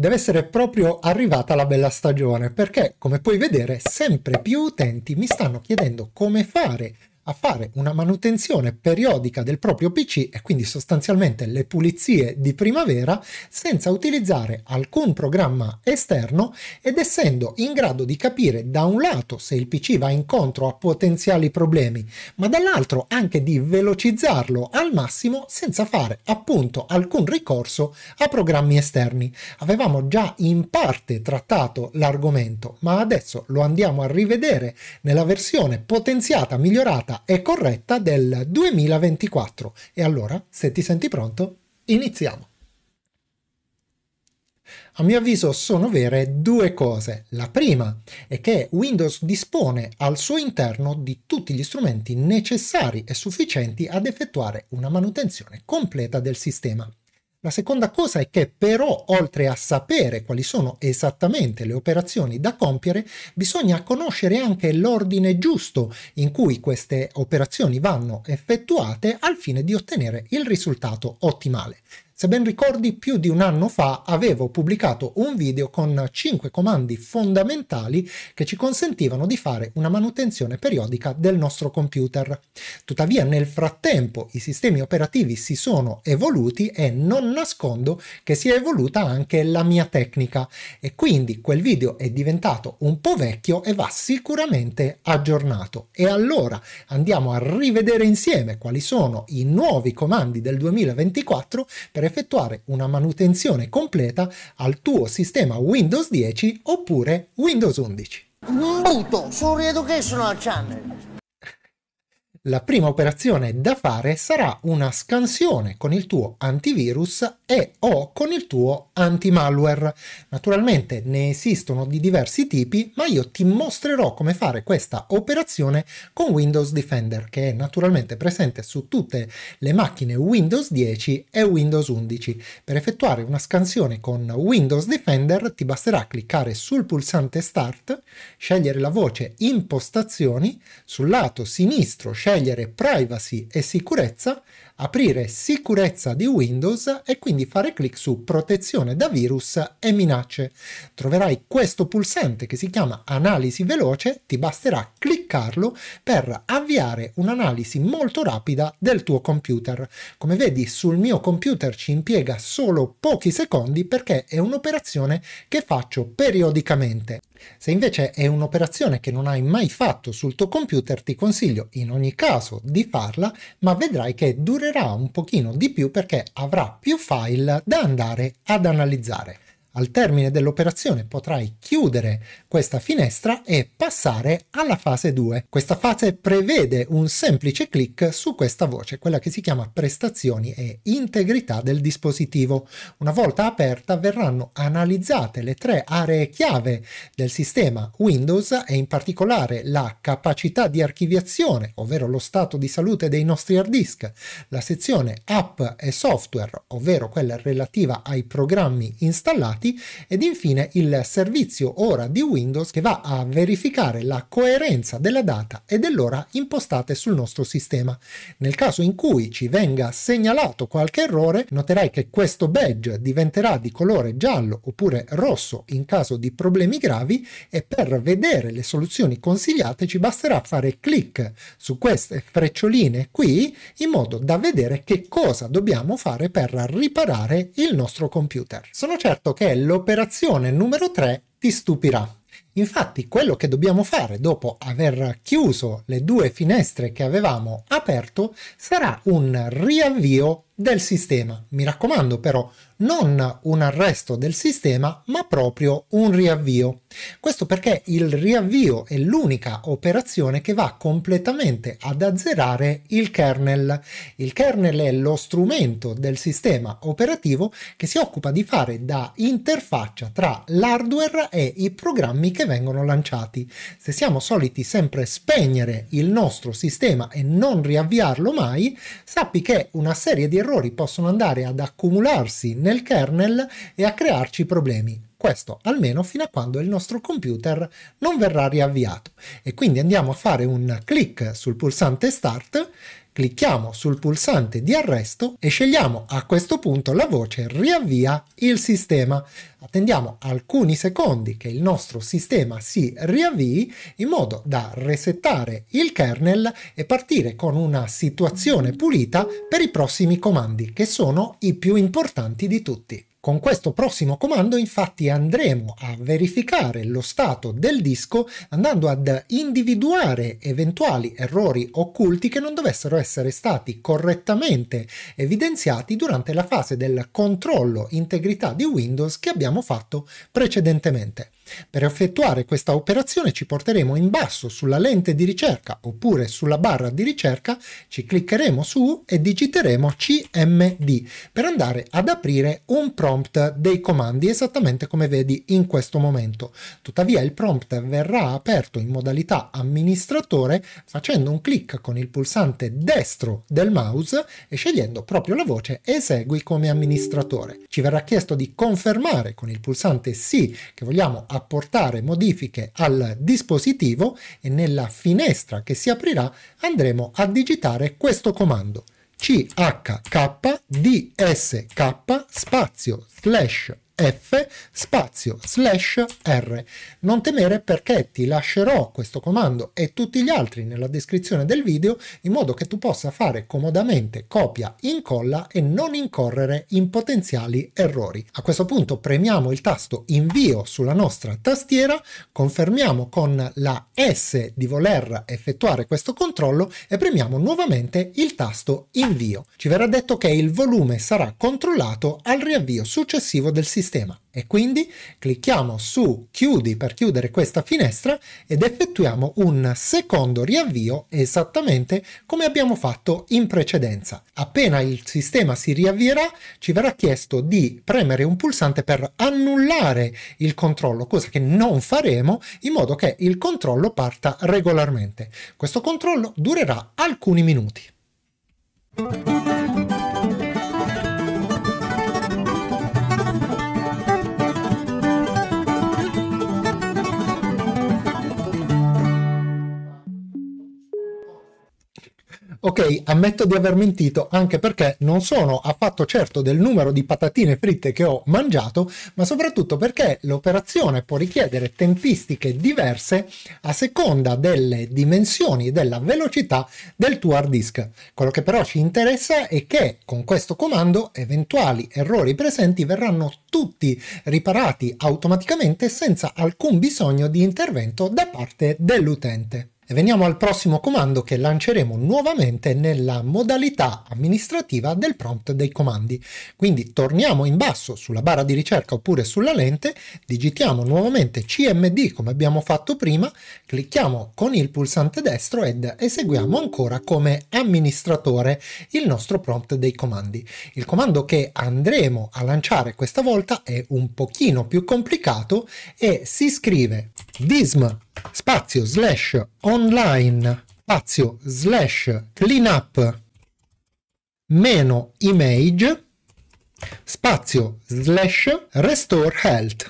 deve essere proprio arrivata la bella stagione perché, come puoi vedere, sempre più utenti mi stanno chiedendo come fare a fare una manutenzione periodica del proprio PC e quindi sostanzialmente le pulizie di primavera senza utilizzare alcun programma esterno ed essendo in grado di capire da un lato se il PC va incontro a potenziali problemi, ma dall'altro anche di velocizzarlo al massimo senza fare appunto alcun ricorso a programmi esterni. Avevamo già in parte trattato l'argomento, ma adesso lo andiamo a rivedere nella versione potenziata, migliorata e corretta del 2024. E allora, se ti senti pronto, iniziamo. A mio avviso sono vere due cose. La prima è che Windows dispone al suo interno di tutti gli strumenti necessari e sufficienti ad effettuare una manutenzione completa del sistema. La seconda cosa è che però, oltre a sapere quali sono esattamente le operazioni da compiere, bisogna conoscere anche l'ordine giusto in cui queste operazioni vanno effettuate al fine di ottenere il risultato ottimale. Se ben ricordi, più di un anno fa avevo pubblicato un video con 5 comandi fondamentali che ci consentivano di fare una manutenzione periodica del nostro computer. Tuttavia, nel frattempo, i sistemi operativi si sono evoluti e non nascondo che si è evoluta anche la mia tecnica e quindi quel video è diventato un po' vecchio e va sicuramente aggiornato. E allora andiamo a rivedere insieme quali sono i nuovi comandi del 2024 per effettuare una manutenzione completa al tuo sistema Windows 10 oppure Windows 11. Un butto su Rieducation al channel. La prima operazione da fare sarà una scansione con il tuo antivirus e o con il tuo anti-malware. Naturalmente ne esistono di diversi tipi, ma io ti mostrerò come fare questa operazione con Windows Defender, che è naturalmente presente su tutte le macchine Windows 10 e Windows 11. Per effettuare una scansione con Windows Defender ti basterà cliccare sul pulsante Start, scegliere la voce Impostazioni, sul lato sinistro scegliere scegliere privacy e sicurezza aprire sicurezza di Windows e quindi fare clic su protezione da virus e minacce. Troverai questo pulsante che si chiama analisi veloce, ti basterà cliccarlo per avviare un'analisi molto rapida del tuo computer. Come vedi sul mio computer ci impiega solo pochi secondi perché è un'operazione che faccio periodicamente. Se invece è un'operazione che non hai mai fatto sul tuo computer ti consiglio in ogni caso di farla, ma vedrai che durerà durerà un pochino di più perché avrà più file da andare ad analizzare. Al termine dell'operazione potrai chiudere questa finestra e passare alla fase 2. Questa fase prevede un semplice clic su questa voce, quella che si chiama prestazioni e integrità del dispositivo. Una volta aperta verranno analizzate le tre aree chiave del sistema Windows e in particolare la capacità di archiviazione, ovvero lo stato di salute dei nostri hard disk, la sezione app e software, ovvero quella relativa ai programmi installati, dati ed infine il servizio ora di Windows che va a verificare la coerenza della data e dell'ora impostate sul nostro sistema. Nel caso in cui ci venga segnalato qualche errore, noterai che questo badge diventerà di colore giallo oppure rosso in caso di problemi gravi e per vedere le soluzioni consigliate ci basterà fare clic su queste freccioline qui in modo da vedere che cosa dobbiamo fare per riparare il nostro computer. Sono certo che l'operazione numero 3 ti stupirà. Infatti quello che dobbiamo fare dopo aver chiuso le due finestre che avevamo aperto sarà un riavvio del sistema. Mi raccomando però non un arresto del sistema ma proprio un riavvio. Questo perché il riavvio è l'unica operazione che va completamente ad azzerare il kernel. Il kernel è lo strumento del sistema operativo che si occupa di fare da interfaccia tra l'hardware e i programmi che vengono lanciati. Se siamo soliti sempre spegnere il nostro sistema e non riavviarlo mai, sappi che una serie di errori possono andare ad accumularsi nel nel kernel e a crearci problemi. Questo almeno fino a quando il nostro computer non verrà riavviato. E quindi andiamo a fare un clic sul pulsante Start Clicchiamo sul pulsante di arresto e scegliamo a questo punto la voce riavvia il sistema. Attendiamo alcuni secondi che il nostro sistema si riavvii in modo da resettare il kernel e partire con una situazione pulita per i prossimi comandi che sono i più importanti di tutti. Con questo prossimo comando infatti andremo a verificare lo stato del disco andando ad individuare eventuali errori occulti che non dovessero essere stati correttamente evidenziati durante la fase del controllo integrità di Windows che abbiamo fatto precedentemente. Per effettuare questa operazione ci porteremo in basso sulla lente di ricerca oppure sulla barra di ricerca, ci cliccheremo su e digiteremo cmd per andare ad aprire un prompt dei comandi esattamente come vedi in questo momento. Tuttavia il prompt verrà aperto in modalità amministratore facendo un clic con il pulsante destro del mouse e scegliendo proprio la voce esegui come amministratore. Ci verrà chiesto di confermare con il pulsante sì che vogliamo aprire apportare modifiche al dispositivo e nella finestra che si aprirà andremo a digitare questo comando chk dsk spazio slash F spazio slash R. Non temere perché ti lascerò questo comando e tutti gli altri nella descrizione del video in modo che tu possa fare comodamente copia, incolla e non incorrere in potenziali errori. A questo punto premiamo il tasto invio sulla nostra tastiera, confermiamo con la S di voler effettuare questo controllo e premiamo nuovamente il tasto invio. Ci verrà detto che il volume sarà controllato al riavvio successivo del sistema sistema e quindi clicchiamo su chiudi per chiudere questa finestra ed effettuiamo un secondo riavvio esattamente come abbiamo fatto in precedenza. Appena il sistema si riavvierà ci verrà chiesto di premere un pulsante per annullare il controllo, cosa che non faremo in modo che il controllo parta regolarmente. Questo controllo durerà alcuni minuti. ok, ammetto di aver mentito anche perché non sono affatto certo del numero di patatine fritte che ho mangiato, ma soprattutto perché l'operazione può richiedere tempistiche diverse a seconda delle dimensioni e della velocità del tuo hard disk. Quello che però ci interessa è che con questo comando eventuali errori presenti verranno tutti riparati automaticamente senza alcun bisogno di intervento da parte dell'utente. E veniamo al prossimo comando che lanceremo nuovamente nella modalità amministrativa del prompt dei comandi. Quindi torniamo in basso sulla barra di ricerca oppure sulla lente, digitiamo nuovamente cmd come abbiamo fatto prima, clicchiamo con il pulsante destro ed eseguiamo ancora come amministratore il nostro prompt dei comandi. Il comando che andremo a lanciare questa volta è un pochino più complicato e si scrive dism spazio slash online spazio slash cleanup meno image spazio slash restore health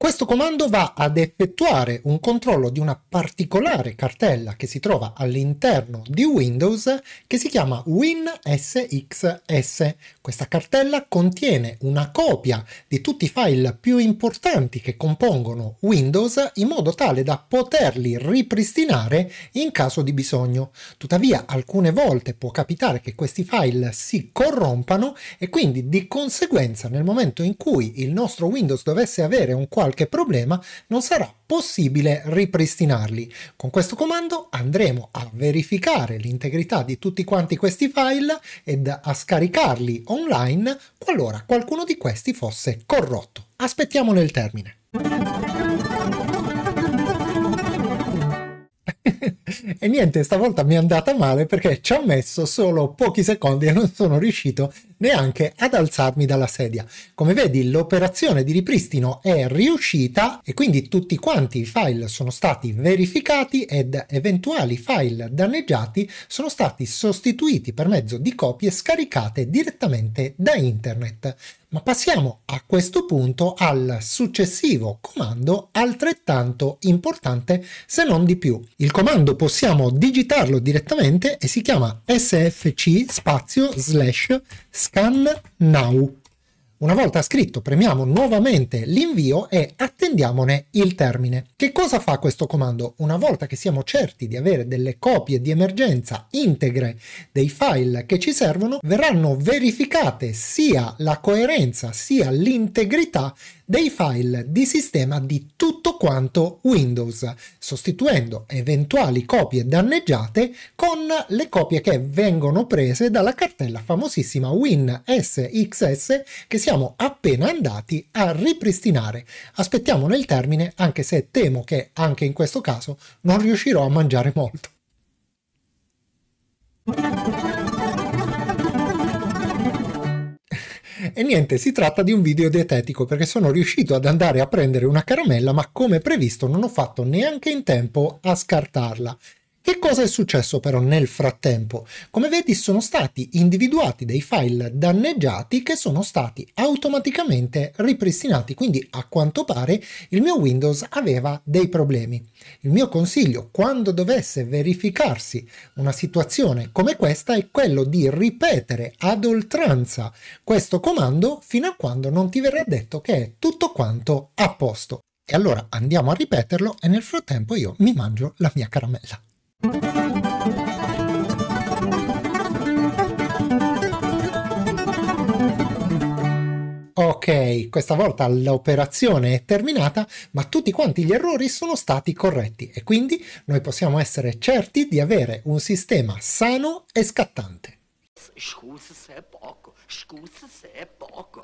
questo comando va ad effettuare un controllo di una particolare cartella che si trova all'interno di Windows che si chiama WinSXS. Questa cartella contiene una copia di tutti i file più importanti che compongono Windows in modo tale da poterli ripristinare in caso di bisogno. Tuttavia alcune volte può capitare che questi file si corrompano e quindi di conseguenza nel momento in cui il nostro Windows dovesse avere un qualche qualche problema non sarà possibile ripristinarli. Con questo comando andremo a verificare l'integrità di tutti quanti questi file ed a scaricarli online qualora qualcuno di questi fosse corrotto. Aspettiamo il termine. E niente, stavolta mi è andata male perché ci ho messo solo pochi secondi e non sono riuscito neanche ad alzarmi dalla sedia. Come vedi, l'operazione di ripristino è riuscita e quindi tutti quanti i file sono stati verificati ed eventuali file danneggiati sono stati sostituiti per mezzo di copie scaricate direttamente da internet. Ma passiamo a questo punto al successivo comando altrettanto importante se non di più. Il comando possiamo digitarlo direttamente e si chiama sfc spazio slash scan now. Una volta scritto premiamo nuovamente l'invio e attendiamone il termine. Che cosa fa questo comando? Una volta che siamo certi di avere delle copie di emergenza integre dei file che ci servono, verranno verificate sia la coerenza sia l'integrità dei file di sistema di tutto quanto Windows, sostituendo eventuali copie danneggiate con le copie che vengono prese dalla cartella famosissima WinSXS che siamo appena andati a ripristinare. Aspettiamo nel termine, anche se temo che anche in questo caso non riuscirò a mangiare molto. E niente, si tratta di un video dietetico perché sono riuscito ad andare a prendere una caramella ma come previsto non ho fatto neanche in tempo a scartarla che cosa è successo però nel frattempo? Come vedi sono stati individuati dei file danneggiati che sono stati automaticamente ripristinati, quindi a quanto pare il mio Windows aveva dei problemi. Il mio consiglio quando dovesse verificarsi una situazione come questa è quello di ripetere ad oltranza questo comando fino a quando non ti verrà detto che è tutto quanto a posto. E allora andiamo a ripeterlo e nel frattempo io mi mangio la mia caramella ok, questa volta l'operazione è terminata, ma tutti quanti gli errori sono stati corretti e quindi noi possiamo essere certi di avere un sistema sano e scattante. Scusa se è poco, scusa se è poco.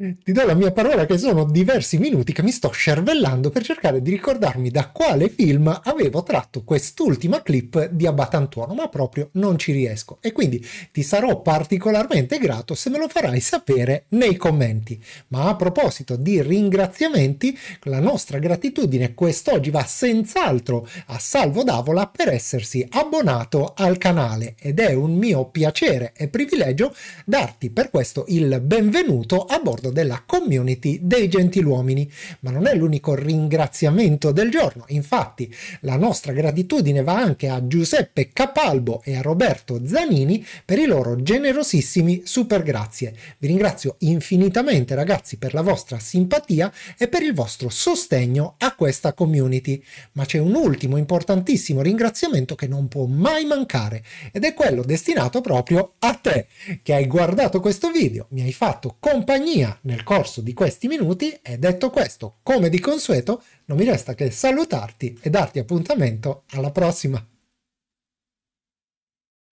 Mm. Ti do la mia parola che sono diversi minuti che mi sto scervellando per cercare di ricordarmi da quale film avevo tratto quest'ultima clip di Abbatantuono, ma proprio non ci riesco. E quindi ti sarò particolarmente grato se me lo farai sapere nei commenti. Ma a proposito di ringraziamenti, la nostra gratitudine quest'oggi va senz'altro a Salvo Davola per essersi abbonato al canale ed è un mio piacere e privilegio darti per questo il benvenuto a bordo ringraziamento della community dei gentiluomini, ma non è l'unico ringraziamento del giorno, infatti la nostra gratitudine va anche a Giuseppe Capalbo e a Roberto Zanini per i loro generosissimi super grazie. Vi ringrazio infinitamente ragazzi per la vostra simpatia e per il vostro sostegno a questa community, ma c'è un ultimo importantissimo ringraziamento che non può mai mancare ed è quello destinato proprio a te che hai guardato questo video, mi hai fatto compagnia nel corso di questi minuti e detto questo, come di consueto, non mi resta che salutarti e darti appuntamento alla prossima.